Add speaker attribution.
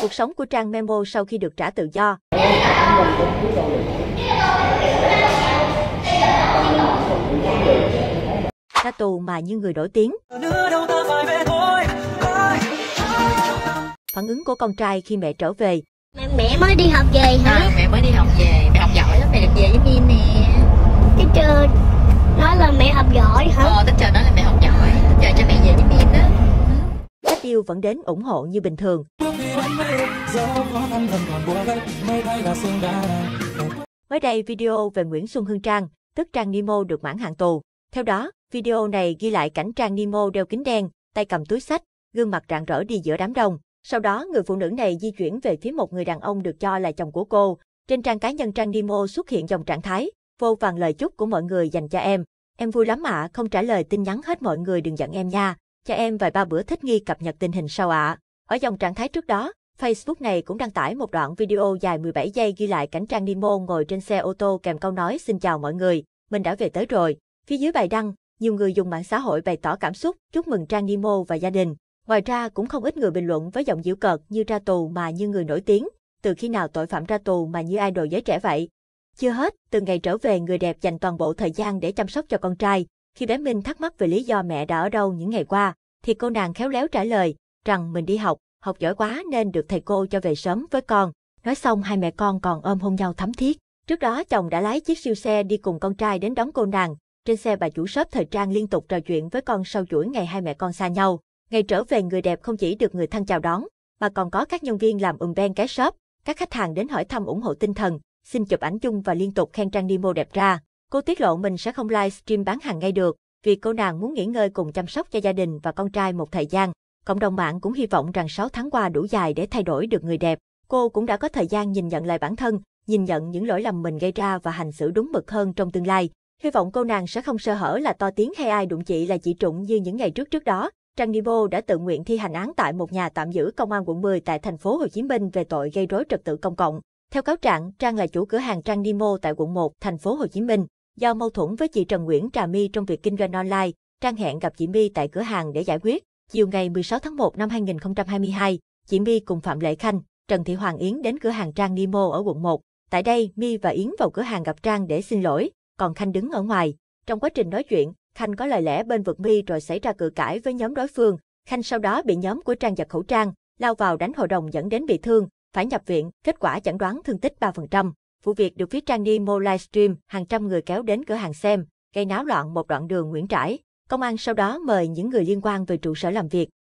Speaker 1: cuộc sống của Trang Memo sau khi được trả tự do. Ra tù mà như người nổi tiếng. Phản ứng của con trai khi mẹ trở về. Mẹ, mới đi học về hả? À, mẹ mới đi học về, mẹ học giỏi lắm, mẹ được về với Min nè. Cái trời vẫn đến ủng hộ như bình thường. Mới đây, video về Nguyễn Xuân Hương Trang, tức Trang Nemo được mãn hạn tù. Theo đó, video này ghi lại cảnh Trang Nemo đeo kính đen, tay cầm túi sách, gương mặt rạng rỡ đi giữa đám đông. Sau đó, người phụ nữ này di chuyển về phía một người đàn ông được cho là chồng của cô. Trên trang cá nhân Trang Nemo xuất hiện dòng trạng thái, vô vàng lời chúc của mọi người dành cho em. Em vui lắm ạ, à, không trả lời tin nhắn hết mọi người đừng giận em nha cho em vài ba bữa thích nghi cập nhật tình hình sau ạ. À. Ở dòng trạng thái trước đó, Facebook này cũng đăng tải một đoạn video dài 17 giây ghi lại cảnh Trang Nemo ngồi trên xe ô tô kèm câu nói xin chào mọi người, mình đã về tới rồi. Phía dưới bài đăng, nhiều người dùng mạng xã hội bày tỏ cảm xúc, chúc mừng Trang Nemo và gia đình. Ngoài ra cũng không ít người bình luận với giọng giễu cợt như ra tù mà như người nổi tiếng, từ khi nào tội phạm ra tù mà như idol giới trẻ vậy. Chưa hết, từ ngày trở về người đẹp dành toàn bộ thời gian để chăm sóc cho con trai, khi bé Minh thắc mắc về lý do mẹ đã ở đâu những ngày qua, thì cô nàng khéo léo trả lời rằng mình đi học, học giỏi quá nên được thầy cô cho về sớm với con. Nói xong hai mẹ con còn ôm hôn nhau thắm thiết. Trước đó chồng đã lái chiếc siêu xe đi cùng con trai đến đón cô nàng. Trên xe bà chủ shop thời trang liên tục trò chuyện với con sau chuỗi ngày hai mẹ con xa nhau. Ngày trở về người đẹp không chỉ được người thân chào đón, mà còn có các nhân viên làm ùm ben cái shop. Các khách hàng đến hỏi thăm ủng hộ tinh thần, xin chụp ảnh chung và liên tục khen Trang Nemo đẹp ra. Cô tiết lộ mình sẽ không livestream bán hàng ngay được, vì cô nàng muốn nghỉ ngơi cùng chăm sóc cho gia đình và con trai một thời gian. Cộng đồng mạng cũng hy vọng rằng 6 tháng qua đủ dài để thay đổi được người đẹp. Cô cũng đã có thời gian nhìn nhận lại bản thân, nhìn nhận những lỗi lầm mình gây ra và hành xử đúng mực hơn trong tương lai. Hy vọng cô nàng sẽ không sơ hở là to tiếng hay ai đụng chị là chị trụng như những ngày trước trước đó. Trang Nibo đã tự nguyện thi hành án tại một nhà tạm giữ công an quận 10 tại thành phố Hồ Chí Minh về tội gây rối trật tự công cộng. Theo cáo trạng, Trang là chủ cửa hàng Trang Nimo tại quận 1, thành phố Hồ Chí Minh. Do mâu thuẫn với chị Trần Nguyễn Trà My trong việc kinh doanh online, Trang hẹn gặp chị My tại cửa hàng để giải quyết. Chiều ngày 16 tháng 1 năm 2022, chị My cùng Phạm Lệ Khanh, Trần Thị Hoàng Yến đến cửa hàng Trang Nemo ở quận 1. Tại đây, My và Yến vào cửa hàng gặp Trang để xin lỗi, còn Khanh đứng ở ngoài. Trong quá trình nói chuyện, Khanh có lời lẽ bên vực My rồi xảy ra cự cãi với nhóm đối phương. Khanh sau đó bị nhóm của Trang giật khẩu trang, lao vào đánh hội đồng dẫn đến bị thương, phải nhập viện, kết quả chẩn đoán thương tích 3%. Vụ việc được phía trang Nemo livestream, hàng trăm người kéo đến cửa hàng xem, gây náo loạn một đoạn đường Nguyễn Trãi. Công an sau đó mời những người liên quan về trụ sở làm việc.